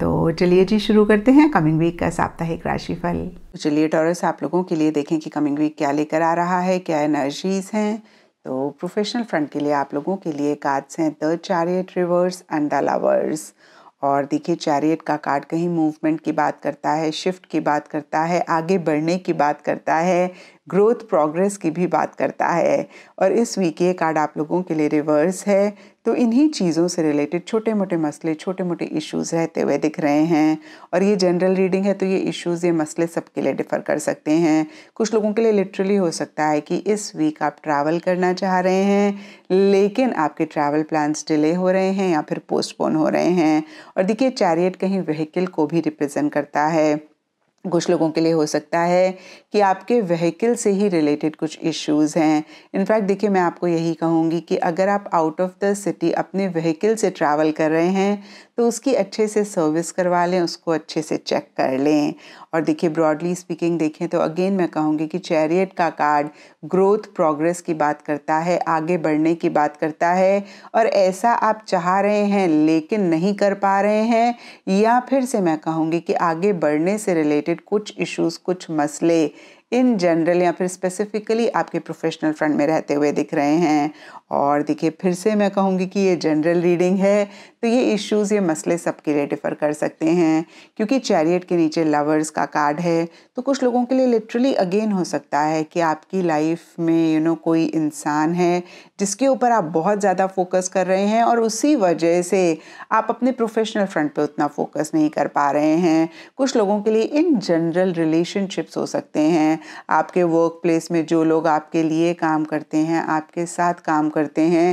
तो चलिए जी शुरू करते हैं कमिंग वीक का साप्ताहिक राशिफल फल चलिए टॉरस आप लोगों के लिए देखें कि कमिंग वीक क्या लेकर आ रहा है क्या एनर्जीज हैं तो प्रोफेशनल फ्रंट के लिए आप लोगों के लिए कार्ड्स हैं the chariot reverse and the lovers और देखिए चैरियट का कार्ड कहीं मूवमेंट की बात करता है शिफ्ट की बात करता है आगे बढ़ने की बात करता है ग्रोथ प्रोग्रेस की भी बात करता है और इस वीक ये कार्ड आप लोगों के लिए रिवर्स है तो इन्हीं चीज़ों से रिलेटेड छोटे मोटे मसले छोटे मोटे इश्यूज रहते हुए दिख रहे हैं और ये जनरल रीडिंग है तो ये इश्यूज ये मसले सबके लिए डिफ़र कर सकते हैं कुछ लोगों के लिए लिटरली हो सकता है कि इस वीक आप ट्रैवल करना चाह रहे हैं लेकिन आपके ट्रैवल प्लान्स डिले हो रहे हैं या फिर पोस्टपोन हो रहे हैं और देखिए चैरियट कहीं व्हीकल को भी रिप्रेजेंट करता है कुछ लोगों के लिए हो सकता है कि आपके व्हीकल से ही रिलेटेड कुछ इश्यूज हैं इनफैक्ट देखिए मैं आपको यही कहूँगी कि अगर आप आउट ऑफ द सिटी अपने व्हीकल से ट्रैवल कर रहे हैं तो उसकी अच्छे से सर्विस करवा लें उसको अच्छे से चेक कर लें और देखिए ब्रॉडली स्पीकिंग देखें तो अगेन मैं कहूँगी कि चैरियट का कार्ड ग्रोथ प्रोग्रेस की बात करता है आगे बढ़ने की बात करता है और ऐसा आप चाह रहे हैं लेकिन नहीं कर पा रहे हैं या फिर से मैं कहूँगी कि आगे बढ़ने से रिलेटेड कुछ इश्यूज कुछ मसले इन जनरल या फिर स्पेसिफिकली आपके प्रोफेशनल फ्रंट में रहते हुए दिख रहे हैं और देखिए फिर से मैं कहूँगी कि ये जनरल रीडिंग है तो ये इश्यूज़ ये मसले सबके लिए डिफ़र कर सकते हैं क्योंकि चैरियट के नीचे लवर्स का कार्ड है तो कुछ लोगों के लिए लिटरली अगेन हो सकता है कि आपकी लाइफ में यू नो कोई इंसान है जिसके ऊपर आप बहुत ज़्यादा फोकस कर रहे हैं और उसी वजह से आप अपने प्रोफेशनल फ्रंट पे उतना फोकस नहीं कर पा रहे हैं कुछ लोगों के लिए इन जनरल रिलेशनशिप्स हो सकते हैं आपके वर्क प्लेस में जो लोग आपके लिए काम करते हैं आपके साथ काम करते हैं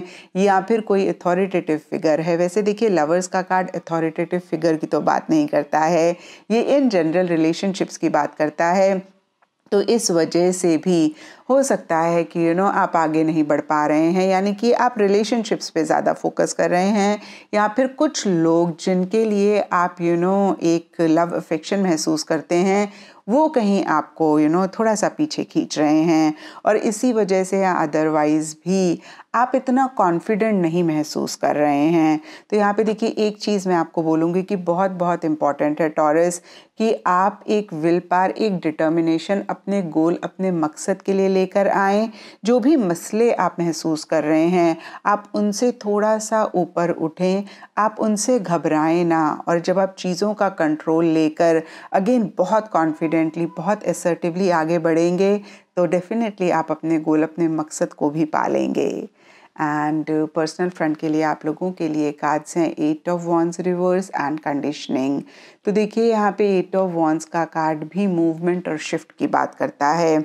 या फिर कोई अथॉरिटेटिव फिगर है वैसे देखिए देखिए लवर्स का कार्ड अथॉरिटेटिव फिगर की तो बात नहीं करता है ये इन जनरल रिलेशनशिप्स की बात करता है तो इस वजह से भी हो सकता है कि यू नो आप आगे नहीं बढ़ पा रहे हैं यानी कि आप रिलेशनशिप्स पे ज़्यादा फोकस कर रहे हैं या फिर कुछ लोग जिनके लिए आप यू नो एक लव अफेक्शन महसूस करते हैं वो कहीं आपको यू you नो know, थोड़ा सा पीछे खींच रहे हैं और इसी वजह से या अदरवाइज़ भी आप इतना कॉन्फिडेंट नहीं महसूस कर रहे हैं तो यहाँ पे देखिए एक चीज़ मैं आपको बोलूँगी कि बहुत बहुत इम्पॉर्टेंट है टॉरस कि आप एक विल पार एक डिटर्मिनेशन अपने गोल अपने मकसद के लिए लेकर आए जो भी मसले आप महसूस कर रहे हैं आप उनसे थोड़ा सा ऊपर उठें आप उनसे घबराएं ना और जब आप चीज़ों का कंट्रोल लेकर अगेन बहुत कॉन्फिडेंटली बहुत एसर्टिवली आगे बढ़ेंगे तो डेफिनेटली आप अपने गोल अपने मकसद को भी पालेंगे एंड पर्सनल फ्रंट के लिए आप लोगों के लिए कार्ड्स हैं eight of wands reverse and conditioning तो देखिए यहाँ पे एट ऑफ वॉन्स का कार्ड भी मूवमेंट और शिफ्ट की बात करता है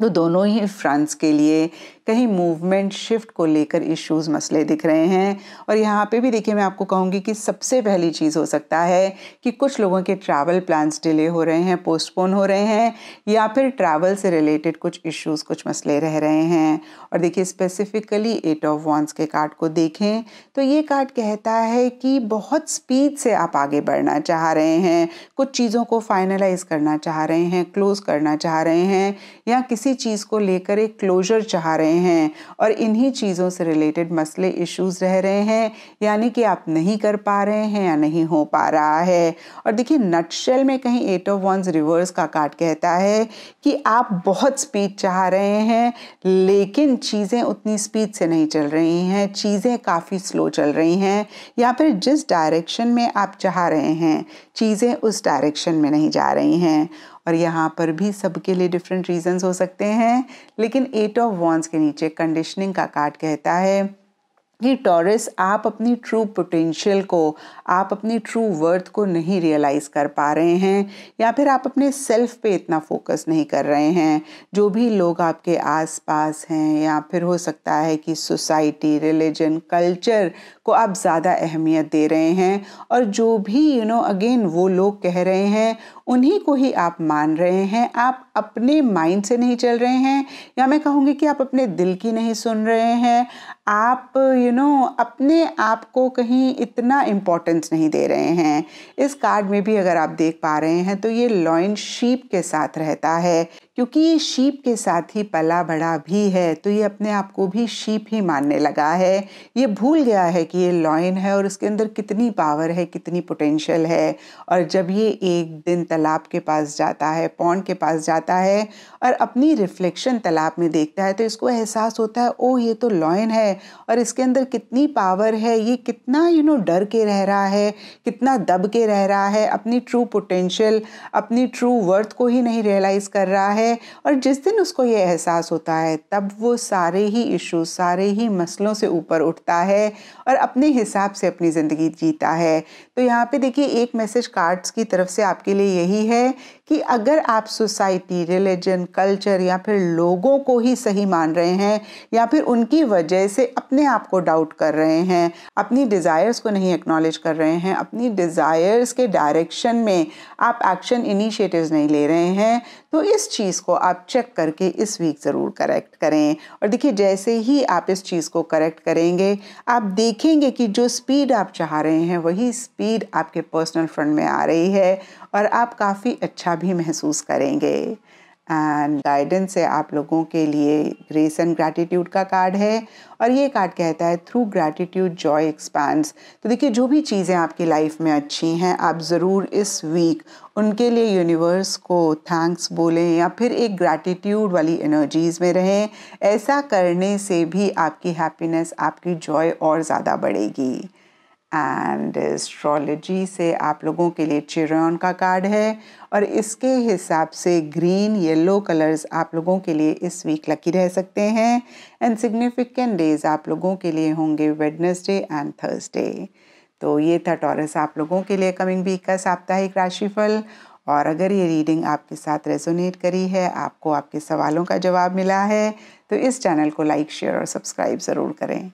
तो दोनों ही फ्रांस के लिए कहीं मूवमेंट शिफ्ट को लेकर इश्यूज मसले दिख रहे हैं और यहाँ पे भी देखिए मैं आपको कहूँगी कि सबसे पहली चीज़ हो सकता है कि कुछ लोगों के ट्रैवल प्लान्स डिले हो रहे हैं पोस्टपोन हो रहे हैं या फिर ट्रैवल से रिलेटेड कुछ इश्यूज कुछ मसले रह रहे हैं और देखिए स्पेसिफिकली एट ऑफ वॉन्स के कार्ड को देखें तो ये कार्ड कहता है कि बहुत स्पीड से आप आगे बढ़ना चाह रहे हैं कुछ चीज़ों को फाइनलाइज करना चाह रहे हैं क्लोज करना चाह रहे हैं या किसी किसी चीज़ को लेकर एक क्लोजर चाह रहे हैं और इन्हीं चीज़ों से रिलेटेड मसले इश्यूज रह रहे हैं यानी कि आप नहीं कर पा रहे हैं या नहीं हो पा रहा है और देखिए नटशेल में कहीं एट ऑफ वंस रिवर्स का कार्ड कहता है कि आप बहुत स्पीड चाह रहे हैं लेकिन चीज़ें उतनी स्पीड से नहीं चल रही हैं चीज़ें काफ़ी स्लो चल रही हैं या फिर जिस डायरेक्शन में आप चाह रहे हैं चीज़ें उस डायरेक्शन में नहीं जा रही हैं और यहाँ पर भी सबके लिए डिफरेंट रीजंस हो सकते हैं लेकिन एट ऑफ वॉन्स के नीचे कंडीशनिंग का कार्ड कहता है कि टॉरस आप अपनी ट्रू पोटेंशियल को आप अपनी ट्रू वर्थ को नहीं रियलाइज़ कर पा रहे हैं या फिर आप अपने सेल्फ पे इतना फोकस नहीं कर रहे हैं जो भी लोग आपके आसपास हैं या फिर हो सकता है कि सोसाइटी रिलीजन कल्चर को आप ज़्यादा अहमियत दे रहे हैं और जो भी यू नो अगेन वो लोग कह रहे हैं उन्हीं को ही आप मान रहे हैं आप अपने माइंड से नहीं चल रहे हैं या मैं कहूँगी कि आप अपने दिल की नहीं सुन रहे हैं आप यू you नो know, अपने आप को कहीं इतना इम्पोर्टेंस नहीं दे रहे हैं इस कार्ड में भी अगर आप देख पा रहे हैं तो ये लॉइन शीप के साथ रहता है क्योंकि ये शीप के साथ ही पला बड़ा भी है तो ये अपने आप को भी शीप ही मानने लगा है ये भूल गया है कि ये लॉयन है और उसके अंदर कितनी पावर है कितनी पोटेंशियल है और जब ये एक दिन तालाब के पास जाता है पौंड के पास जाता है और अपनी रिफ्लेक्शन तालाब में देखता है तो इसको एहसास होता है ओ ये तो लॉयन है और इसके अंदर कितनी पावर है ये कितना यू नो डर के रह रहा है कितना दब के रह रहा है अपनी ट्रू पोटेंशियल अपनी ट्रू वर्थ को ही नहीं रियलाइज़ कर रहा है है और जिस दिन उसको ये एहसास होता है तब वो सारे ही इशू सारे ही मसलों से ऊपर उठता है और अपने हिसाब से अपनी ज़िंदगी जीता है तो यहाँ पे देखिए एक मैसेज कार्ड्स की तरफ से आपके लिए यही है कि अगर आप सोसाइटी रिलीजन कल्चर या फिर लोगों को ही सही मान रहे हैं या फिर उनकी वजह से अपने आप को डाउट कर रहे हैं अपनी डिज़ायर्स को नहीं एक्नॉलेज कर रहे हैं अपनी डिज़ायर्स के डायरेक्शन में आप एक्शन इनिशिएटिव्स नहीं ले रहे हैं तो इस चीज़ इसको आप चेक करके इस वीक ज़रूर करेक्ट करें और देखिए जैसे ही आप इस चीज़ को करेक्ट करेंगे आप देखेंगे कि जो स्पीड आप चाह रहे हैं वही स्पीड आपके पर्सनल फ्रंट में आ रही है और आप काफ़ी अच्छा भी महसूस करेंगे एंड गाइडेंस है आप लोगों के लिए ग्रेस एंड ग्रैटिट्यूड का कार्ड है और ये कार्ड कहता है थ्रू ग्रैटिट्यूड जॉय एक्सपैंड तो देखिए जो भी चीज़ें आपकी लाइफ में अच्छी हैं आप ज़रूर इस वीक उनके लिए यूनिवर्स को थैंक्स बोलें या फिर एक ग्रैटिट्यूड वाली एनर्जीज़ में रहें ऐसा करने से भी आपकी हैप्पीनेस आपकी जॉय और ज़्यादा बढ़ेगी एंड एस्ट्रोलॉजी से आप लोगों के लिए चिरोन का कार्ड है और इसके हिसाब से ग्रीन येलो कलर्स आप लोगों के लिए इस वीक लकी रह सकते हैं एंड सिग्निफिकेंट डेज आप लोगों के लिए होंगे वेडनेसडे एंड थर्सडे तो ये था टॉरस आप लोगों के लिए कमिंग वीक का साप्ताहिक राशिफल और अगर ये रीडिंग आपके साथ रेजोनेट करी है आपको आपके सवालों का जवाब मिला है तो इस चैनल को लाइक शेयर और सब्सक्राइब ज़रूर करें